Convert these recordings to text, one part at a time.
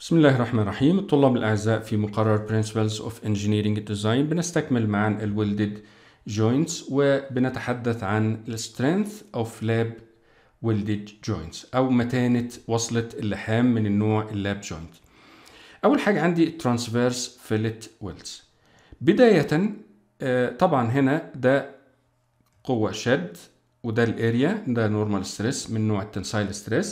بسم الله الرحمن الرحيم الطلاب الأعزاء في مقرر Principles of Engineering Design بنستكمل معا الولدد joints وبنتحدث عن strength of lab welded joints أو متانة وصلة اللحام من النوع اللاب جوينت أول حاجة عندي transverse fillet welds بداية آه، طبعا هنا ده قوة شد وده الاريا ده normal stress من نوع التنسايل stress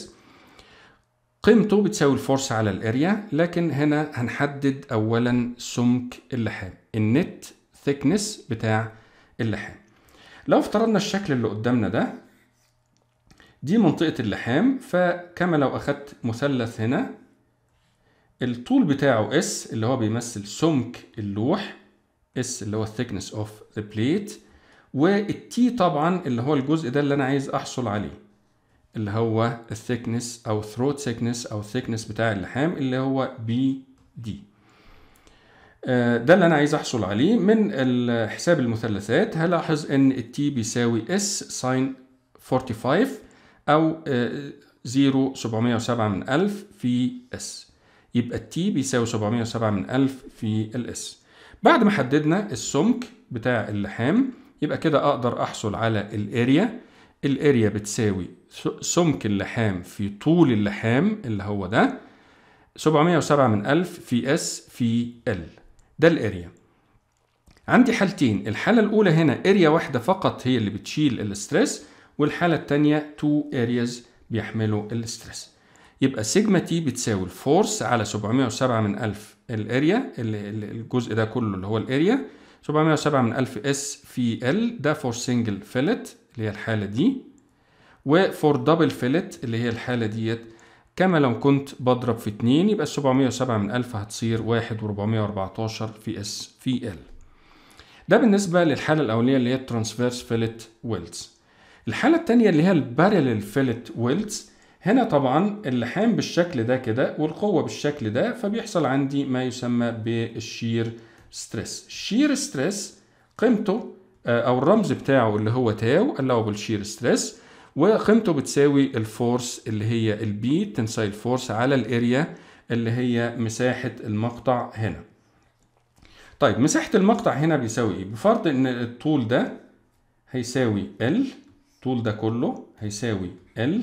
قيمته بتساوي الفورس على الاريا لكن هنا هنحدد اولا سمك اللحام النت ثيكنس بتاع اللحام لو افترضنا الشكل اللي قدامنا ده دي منطقة اللحام فكما لو أخدت مثلث هنا الطول بتاعه S اللي هو بيمثل سمك اللوح S اللي هو thickness of the plate والتي طبعا اللي هو الجزء ده اللي أنا عايز أحصل عليه اللي هو الثيكنس او ثروت ثيكنس او الثيكنس بتاع اللحام اللي هو بي دي آه، ده اللي انا عايز احصل عليه من حساب المثلثات هلاحظ ان التي بيساوي اس ساين 45 او 0,707 من في اس يبقى التي بيساوي 707 من الف في الاس بعد ما حددنا السمك بتاع اللحام يبقى كده اقدر احصل على الاريا الاريا بتساوي سمك اللحام في طول اللحام اللي هو ده 707 من 1000 في اس في ال ده الاريا عندي حالتين الحالة الأولى هنا اريا واحدة فقط هي اللي بتشيل الاسترس والحالة الثانية تو ارياز بيحملوا الاسترس يبقى سيجما تي بتساوي الفورس على 707 من 1000 الاريا الجزء ده كله اللي هو الاريا 707 من 1000 اس في ال ده فور سنجل فيلت اللي هي الحالة دي و for دبل فيلت اللي هي الحالة ديت كما لو كنت بضرب في 2 يبقى 707 من 1000 هتصير 1414 في اس في ال ده بالنسبة للحالة الأولية اللي هي الترانسفيرس فيلت ويلز الحالة التانية اللي هي البارلل فيلت ويلز هنا طبعا اللحام بالشكل ده كده والقوة بالشكل ده فبيحصل عندي ما يسمى بالشير ستريس الشير ستريس قيمته آه، او الرمز بتاعه اللي هو تاو allowable شير ستريس وقيمته بتساوي الفورس اللي هي البي تنسايل فورس على الاريا اللي هي مساحه المقطع هنا طيب مساحه المقطع هنا بيساوي ايه بفرض ان الطول ده هيساوي ال الطول ده كله هيساوي ال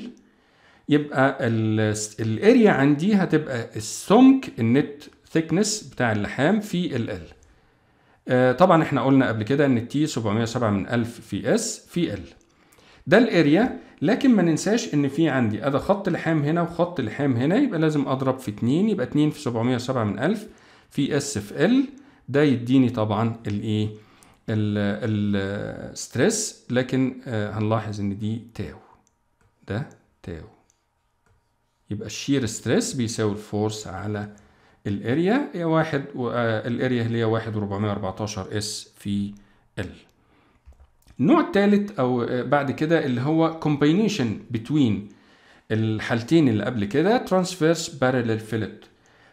يبقى الاريا عندي هتبقى السمك النت ثيكنس بتاع اللحام في ال ال آه، طبعا احنا قلنا قبل كده ان التي 707 من 1000 في اس في ال ده الاريا لكن ما ننساش ان في عندي ادي خط لحام هنا وخط لحام هنا يبقى لازم اضرب في 2 يبقى 2 في 707 من 1000 في اس في ال ده يديني طبعا الايه الستريس لكن آه، هنلاحظ ان دي تاو ده تاو يبقى الشير ستريس بيساوي الفورس على الاريا هي واحد آه، الاريا اللي هي واحد اس في ال النوع الثالث او آه، بعد كده اللي هو كومبينيشن بتوين الحالتين اللي قبل كده ترانسفيرس بارلل فيلت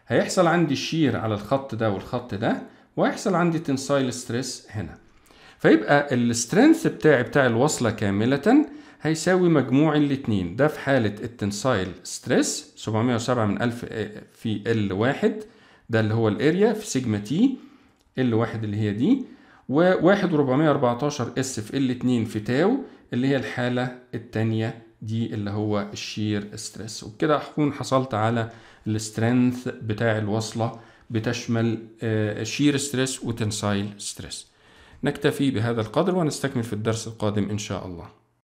هيحصل عندي الشير على الخط ده والخط ده وهيحصل عندي تنسايل ستريس هنا فيبقى السترينث بتاعي بتاع الوصله كامله هيساوي مجموع الاتنين ده في حالة التنسايل ستريس 707 من ألف إيه في L1 ده اللي هو الاريا في سيجما تي L1 اللي هي دي و1414 اس في L2 في تاو اللي هي الحالة التانية دي اللي هو الشير ستريس وبكده هكون حصلت على السترينث بتاع الوصلة بتشمل آه، شير ستريس وتنسايل ستريس نكتفي بهذا القدر ونستكمل في الدرس القادم إن شاء الله